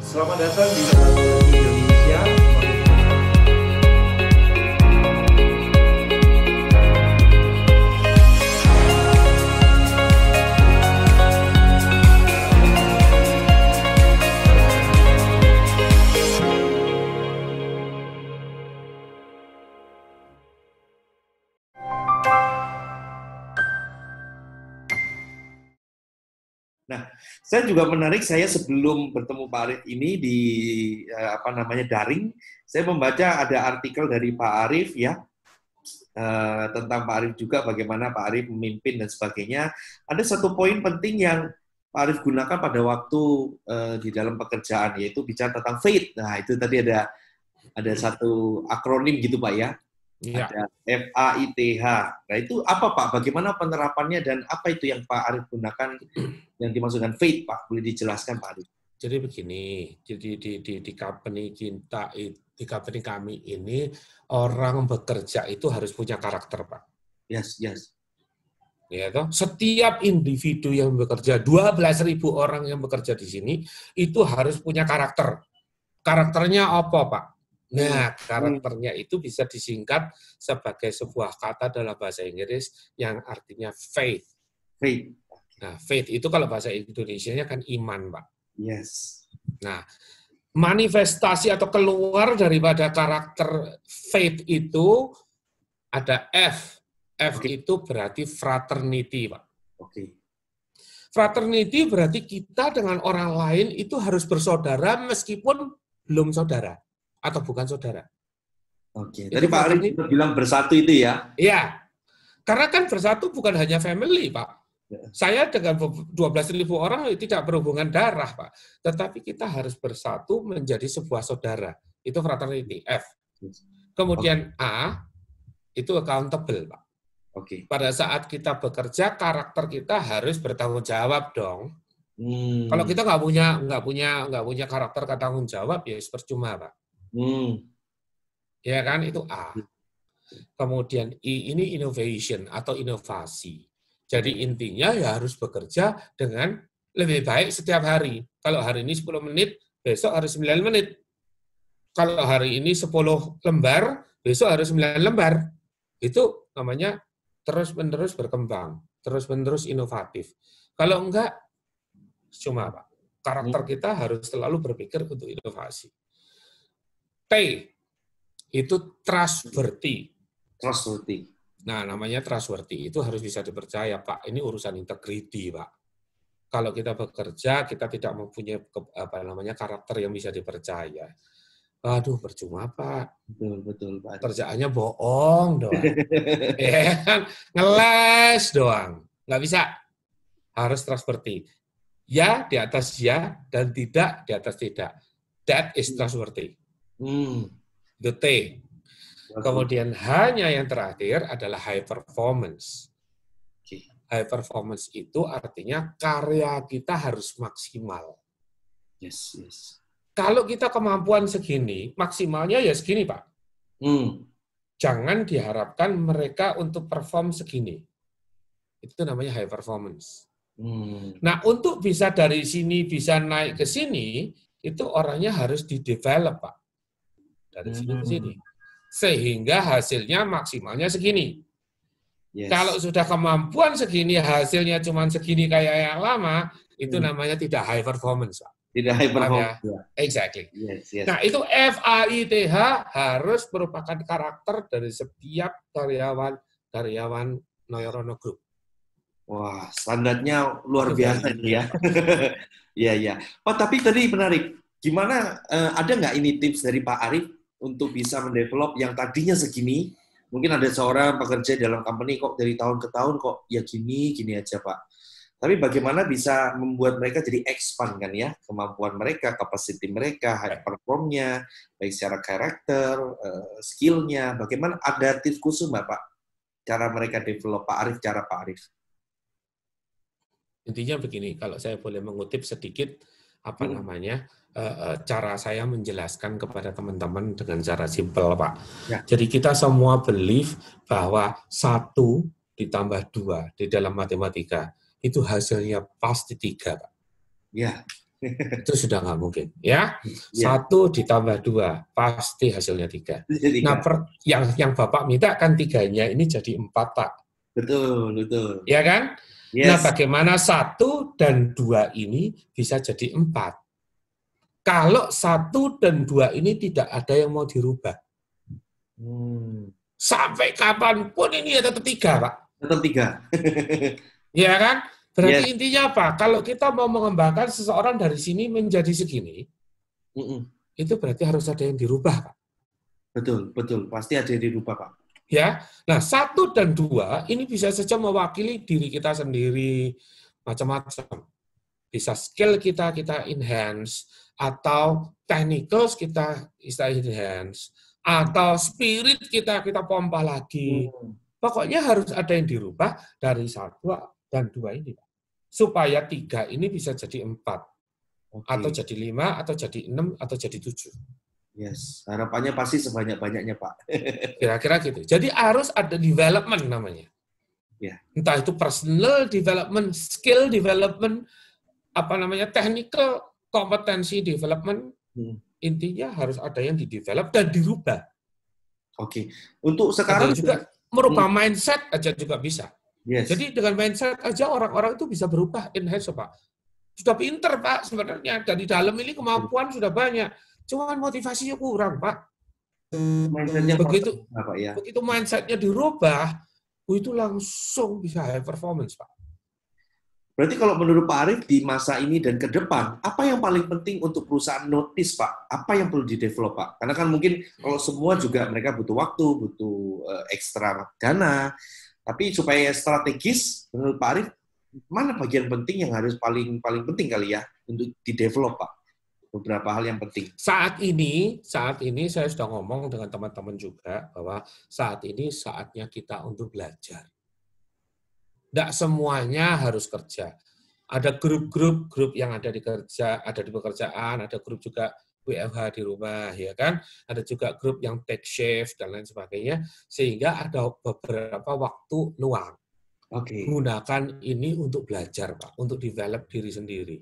Selamat datang di Indonesia. Nah, saya juga menarik saya sebelum bertemu Pak Arif ini di eh, apa namanya daring, saya membaca ada artikel dari Pak Arif ya eh, tentang Pak Arif juga bagaimana Pak Arif memimpin dan sebagainya. Ada satu poin penting yang Pak Arif gunakan pada waktu eh, di dalam pekerjaan yaitu bicara tentang faith. Nah, itu tadi ada ada satu akronim gitu Pak ya. Ya. Ada FAITH. Nah itu apa Pak? Bagaimana penerapannya dan apa itu yang Pak Arif gunakan yang dimaksudkan faith Pak? Boleh dijelaskan Pak Arif? Jadi begini, jadi di, di, di company kita, di company kami ini orang bekerja itu harus punya karakter Pak. Yes, yes. Ya toh? Setiap individu yang bekerja, 12.000 orang yang bekerja di sini itu harus punya karakter. Karakternya apa Pak? Nah, hmm. karakternya itu bisa disingkat sebagai sebuah kata dalam bahasa Inggris yang artinya faith. Faith. Nah, faith itu kalau bahasa Indonesia-nya kan iman, Pak. Yes. Nah, manifestasi atau keluar daripada karakter faith itu ada F. F okay. itu berarti fraternity, Pak. Oke. Okay. Fraternity berarti kita dengan orang lain itu harus bersaudara meskipun belum saudara atau bukan saudara. Oke. Jadi Pak Arif ini bilang bersatu itu ya? Iya. Karena kan bersatu bukan hanya family, Pak. Ya. Saya dengan 12.000 orang tidak berhubungan darah, Pak. Tetapi kita harus bersatu menjadi sebuah saudara. Itu fraternity, F. Kemudian okay. A, itu accountable, Pak. Oke. Okay. Pada saat kita bekerja, karakter kita harus bertanggung jawab dong. Hmm. Kalau kita nggak punya nggak punya nggak punya karakter tanggung jawab ya percuma pak. Hmm. Ya kan itu A. Kemudian I ini innovation atau inovasi. Jadi intinya ya harus bekerja dengan lebih baik setiap hari. Kalau hari ini 10 menit, besok harus 9 menit. Kalau hari ini 10 lembar, besok harus 9 lembar. Itu namanya terus-menerus berkembang, terus-menerus inovatif. Kalau enggak, cuma apa? karakter hmm. kita harus selalu berpikir untuk inovasi. T itu trustworthy. Trustworthy. Nah, namanya trustworthy itu harus bisa dipercaya, Pak. Ini urusan integriti, Pak. Kalau kita bekerja, kita tidak mempunyai apa namanya karakter yang bisa dipercaya. Aduh, percuma, Pak. Betul, betul, Pak. Kerjaannya bohong doang. Iya kan? Ngeles doang. Nggak bisa. Harus trustworthy. Ya di atas ya, dan tidak di atas tidak. That is trustworthy. Hmm, the T. Kemudian hanya yang terakhir adalah high performance. High performance itu artinya karya kita harus maksimal. Yes, yes. Kalau kita kemampuan segini, maksimalnya ya segini, Pak. Hmm. Jangan diharapkan mereka untuk perform segini. Itu namanya high performance. Hmm. Nah, untuk bisa dari sini bisa naik ke sini, itu orangnya harus di develop Pak dari hmm. sini ke sini. Sehingga hasilnya maksimalnya segini. Yes. Kalau sudah kemampuan segini, hasilnya cuma segini kayak yang lama, itu hmm. namanya tidak high performance, Pak. Tidak high ya? performance. Ya. Exactly. Yes, yes. Nah, itu FAITH harus merupakan karakter dari setiap karyawan karyawan Neurono Group. Wah, standarnya luar biasa kan. ini ya. Iya, iya. Oh, tapi tadi menarik. Gimana, eh, ada nggak ini tips dari Pak Arief? untuk bisa mendevelop yang tadinya segini, mungkin ada seorang pekerja dalam company kok dari tahun ke tahun kok ya gini, gini aja Pak. Tapi bagaimana bisa membuat mereka jadi expand kan ya, kemampuan mereka, kapasiti mereka, high performnya, baik secara karakter, eh, skillnya, bagaimana ada tips khusus Mbak Pak? Cara mereka develop Pak Arif, cara Pak Arif. Intinya begini, kalau saya boleh mengutip sedikit, apa hmm. namanya, Eh, eh, cara saya menjelaskan kepada teman-teman dengan cara simpel, Pak. Ya. Jadi kita semua believe bahwa satu ditambah dua di dalam matematika itu hasilnya pasti tiga, Pak. Ya. itu sudah nggak mungkin, ya. ya. Satu ditambah dua pasti hasilnya tiga. tiga. Nah, per, yang yang Bapak minta kan tiganya ini jadi empat, Pak. Betul, betul. Ya kan? Nah, yes. Nah, bagaimana satu dan dua ini bisa jadi empat? kalau satu dan dua ini tidak ada yang mau dirubah. Hmm. Sampai kapanpun ini ya tetap tiga, Pak. Tetap tiga. ya kan? Berarti yes. Ya. intinya apa? Kalau kita mau mengembangkan seseorang dari sini menjadi segini, mm -mm. itu berarti harus ada yang dirubah, Pak. Betul, betul. Pasti ada yang dirubah, Pak. Ya, nah satu dan dua ini bisa saja mewakili diri kita sendiri macam-macam. Bisa skill kita kita enhance, atau technicals kita istilah enhance atau spirit kita kita pompa lagi. Hmm. Pokoknya harus ada yang dirubah dari satu dan dua ini supaya tiga ini bisa jadi empat okay. atau jadi lima atau jadi enam atau jadi tujuh. Yes, harapannya pasti sebanyak-banyaknya Pak. Kira-kira gitu. Jadi harus ada development namanya. Yeah. Entah itu personal development, skill development, apa namanya technical kompetensi development hmm. intinya harus ada yang didevelop dan dirubah. Oke. Okay. Untuk sekarang juga merubah hmm. mindset aja juga bisa. Yes. Jadi dengan mindset aja orang-orang itu bisa berubah in enhance Pak. Sudah pinter Pak sebenarnya dari dalam ini kemampuan sudah banyak. Cuman motivasinya kurang Pak. Mindsetnya begitu, apa, ya? begitu mindsetnya dirubah, itu langsung bisa high performance Pak. Berarti kalau menurut Pak Arief di masa ini dan ke depan, apa yang paling penting untuk perusahaan notice Pak? Apa yang perlu didevelop Pak? Karena kan mungkin kalau semua juga mereka butuh waktu, butuh uh, ekstra dana. Tapi supaya strategis, menurut Pak Arief, mana bagian penting yang harus paling paling penting kali ya untuk didevelop Pak? beberapa hal yang penting. Saat ini, saat ini saya sudah ngomong dengan teman-teman juga bahwa saat ini saatnya kita untuk belajar. Tidak semuanya harus kerja. Ada grup-grup, grup yang ada di kerja, ada di pekerjaan, ada grup juga WFH di rumah, ya kan? Ada juga grup yang take shift dan lain sebagainya, sehingga ada beberapa waktu luang. Oke. Okay. Gunakan ini untuk belajar, Pak, untuk develop diri sendiri.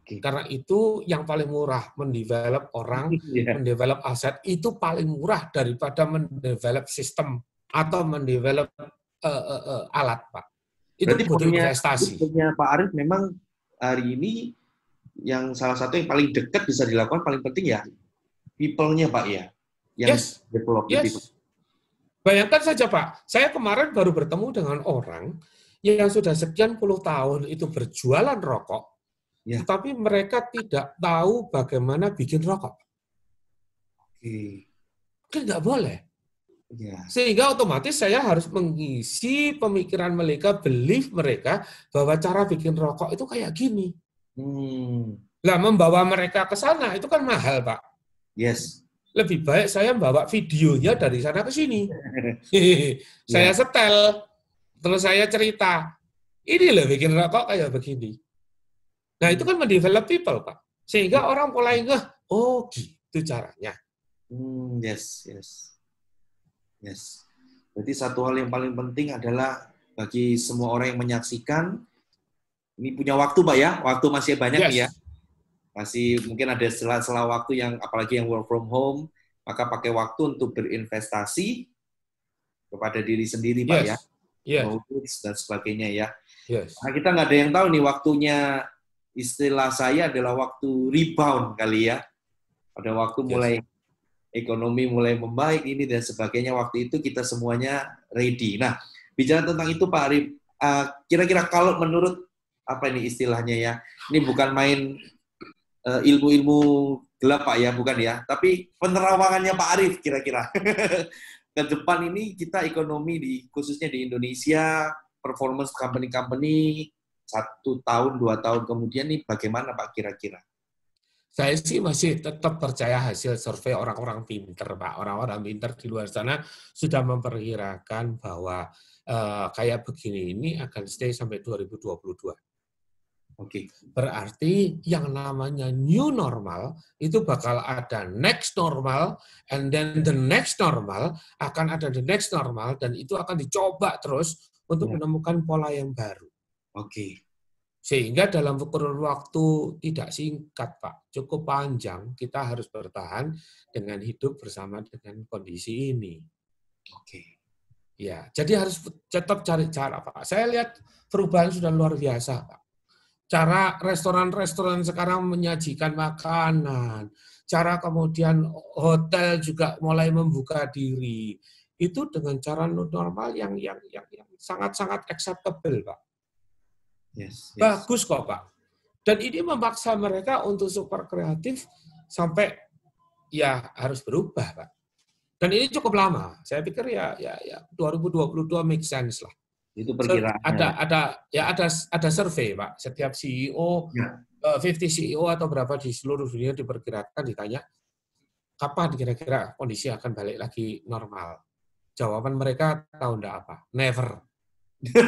Okay. Karena itu yang paling murah mendevelop orang, yeah. mendevelop aset itu paling murah daripada mendevelop sistem atau mendevelop uh, uh, uh, alat, Pak. Itu Berarti butuh investasi. Pak Arif memang hari ini yang salah satu yang paling dekat bisa dilakukan paling penting ya people-nya Pak ya. Yang yes. develop yes. people. Bayangkan saja Pak, saya kemarin baru bertemu dengan orang yang sudah sekian puluh tahun itu berjualan rokok, ya. tapi mereka tidak tahu bagaimana bikin rokok. Oke. Kan nggak boleh. Iya. Sehingga otomatis saya harus mengisi pemikiran mereka, belief mereka bahwa cara bikin rokok itu kayak gini. Hmm. membawa mereka ke sana itu kan mahal, Pak. Yes. Lebih baik saya bawa videonya dari sana ke sini. yeah. saya iya. setel, terus saya cerita. Ini loh bikin rokok kayak begini. Nah itu kan mendevelop people, Pak. Sehingga hmm. orang mulai ngeh, oh gitu caranya. Hmm, yes, yes. Yes. Berarti satu hal yang paling penting adalah bagi semua orang yang menyaksikan ini punya waktu Pak ya, waktu masih banyak ya? yes. ya. Masih mungkin ada sela-sela waktu yang apalagi yang work from home, maka pakai waktu untuk berinvestasi kepada diri sendiri Pak yes. ya. Yes dan sebagainya ya. Yes. Nah, kita nggak ada yang tahu nih waktunya istilah saya adalah waktu rebound kali ya. Pada waktu yes. mulai ekonomi mulai membaik ini dan sebagainya. Waktu itu kita semuanya ready. Nah, bicara tentang itu Pak Arif, kira eh, kira-kira kalau menurut apa ini istilahnya ya, ini bukan main uh, ilmu-ilmu gelap Pak ya, bukan ya, tapi penerawangannya Pak Arif kira-kira. Ke depan ini kita ekonomi di khususnya di Indonesia, performance company-company satu tahun dua tahun kemudian nih bagaimana Pak kira-kira? saya sih masih tetap percaya hasil survei orang-orang pinter, Pak. Orang-orang pinter di luar sana sudah memperkirakan bahwa uh, kayak begini ini akan stay sampai 2022. Oke. Okay. Berarti yang namanya new normal itu bakal ada next normal and then the next normal akan ada the next normal dan itu akan dicoba terus untuk yeah. menemukan pola yang baru. Oke. Okay. Sehingga dalam kurun waktu tidak singkat, Pak, cukup panjang, kita harus bertahan dengan hidup bersama dengan kondisi ini. Oke. Ya, jadi harus tetap cari cara, Pak. Saya lihat perubahan sudah luar biasa, Pak. Cara restoran-restoran sekarang menyajikan makanan, cara kemudian hotel juga mulai membuka diri, itu dengan cara normal yang yang yang, yang sangat-sangat acceptable, Pak. Yes, Bagus kok Pak. Dan ini memaksa mereka untuk super kreatif sampai ya harus berubah Pak. Dan ini cukup lama. Saya pikir ya ya ya 2022 make sense lah. Itu perkiraan. ada ya. ada ya ada ada survei Pak. Setiap CEO ya. 50 eh, CEO atau berapa di seluruh dunia diperkirakan ditanya kapan kira-kira kondisi akan balik lagi normal. Jawaban mereka tahu ndak apa? Never.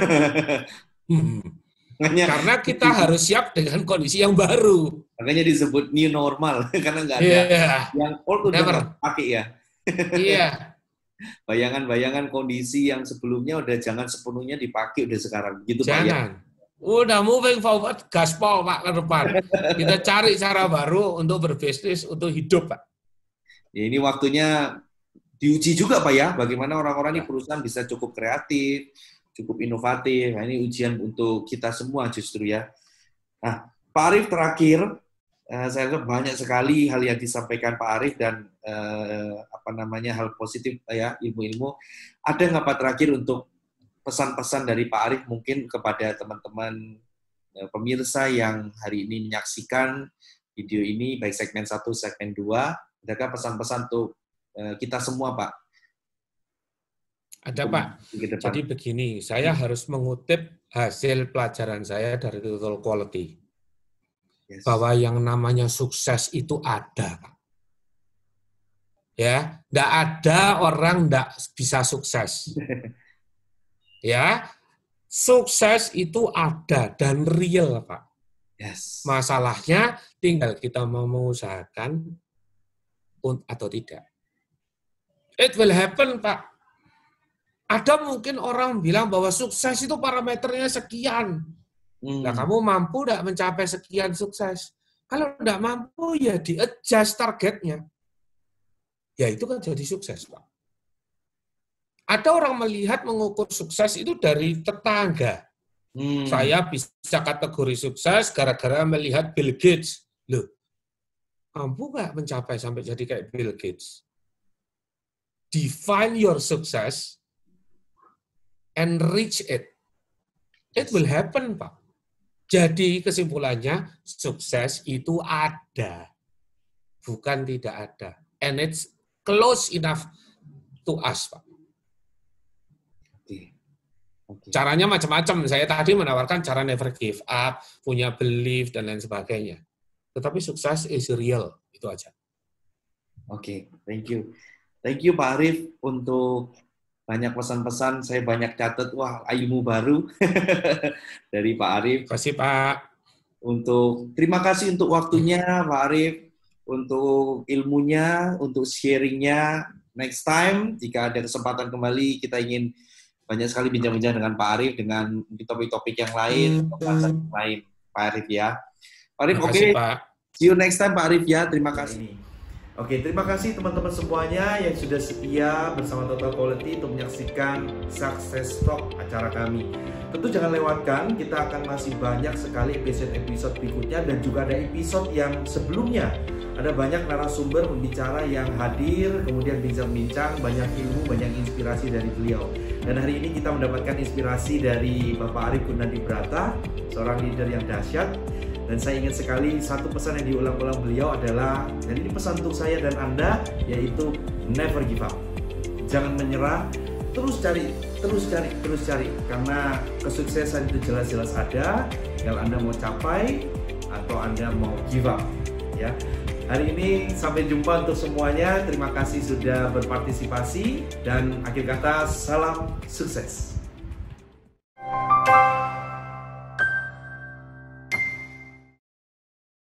hmm. Makanya, karena kita harus siap dengan kondisi yang baru. Makanya disebut new normal karena nggak ada yeah. yang old udah Never. pakai ya. Iya. yeah. Bayangan-bayangan kondisi yang sebelumnya udah jangan sepenuhnya dipakai udah sekarang gitu ya? Jangan. Pak, Udah moving forward gaspol Pak ke depan. Kita cari cara baru untuk berbisnis, untuk hidup Pak. Ya, ini waktunya diuji juga Pak ya, bagaimana orang-orang ini ya. perusahaan bisa cukup kreatif, cukup inovatif. Nah, ini ujian untuk kita semua justru ya. Nah, Pak Arief terakhir, eh, saya lihat banyak sekali hal yang disampaikan Pak Arief dan eh, apa namanya hal positif ya ilmu-ilmu. Ada nggak Pak terakhir untuk pesan-pesan dari Pak Arief mungkin kepada teman-teman eh, pemirsa yang hari ini menyaksikan video ini baik segmen satu, segmen 2, adakah pesan-pesan untuk eh, kita semua Pak ada Pak. Jadi begini, saya hmm. harus mengutip hasil pelajaran saya dari total quality. Yes. Bahwa yang namanya sukses itu ada, Ya, enggak ada orang enggak bisa sukses. ya, sukses itu ada dan real, Pak. Yes. Masalahnya tinggal kita mau mengusahakan atau tidak. It will happen, Pak ada mungkin orang bilang bahwa sukses itu parameternya sekian. Hmm. Nah, kamu mampu tidak mencapai sekian sukses? Kalau tidak mampu, ya di-adjust targetnya. Ya, itu kan jadi sukses, Pak. Ada orang melihat mengukur sukses itu dari tetangga. Hmm. Saya bisa kategori sukses gara-gara melihat Bill Gates. Loh, mampu nggak mencapai sampai jadi kayak Bill Gates? Define your success enrich it. It will happen, Pak. Jadi kesimpulannya, sukses itu ada, bukan tidak ada. And it's close enough to us, Pak. Caranya macam-macam. Saya tadi menawarkan cara never give up, punya belief, dan lain sebagainya. Tetapi sukses is real. Itu aja. Oke, okay. thank you. Thank you Pak Arif untuk banyak pesan-pesan, saya banyak catat, wah ilmu baru dari Pak Arif Terima kasih Pak. Untuk terima kasih untuk waktunya Pak Arif untuk ilmunya, untuk sharingnya. Next time jika ada kesempatan kembali kita ingin banyak sekali bincang-bincang dengan Pak Arif dengan topik-topik yang lain, pembahasan hmm. yang lain, Pak Arif ya. Pak Arif oke. Okay. See you next time Pak Arif ya. Terima kasih. Oke, terima kasih teman-teman semuanya yang sudah setia bersama Total Quality untuk menyaksikan Success Talk acara kami. Tentu jangan lewatkan, kita akan masih banyak sekali episode-episode berikutnya dan juga ada episode yang sebelumnya. Ada banyak narasumber pembicara yang hadir, kemudian bincang-bincang, banyak ilmu, banyak inspirasi dari beliau. Dan hari ini kita mendapatkan inspirasi dari Bapak Arif Gunadi Brata, seorang leader yang dahsyat, dan saya ingin sekali satu pesan yang diulang-ulang beliau adalah dan ini pesan untuk saya dan Anda yaitu never give up. Jangan menyerah, terus cari, terus cari, terus cari karena kesuksesan itu jelas-jelas ada, kalau Anda mau capai atau Anda mau give up ya. Hari ini sampai jumpa untuk semuanya. Terima kasih sudah berpartisipasi dan akhir kata salam sukses.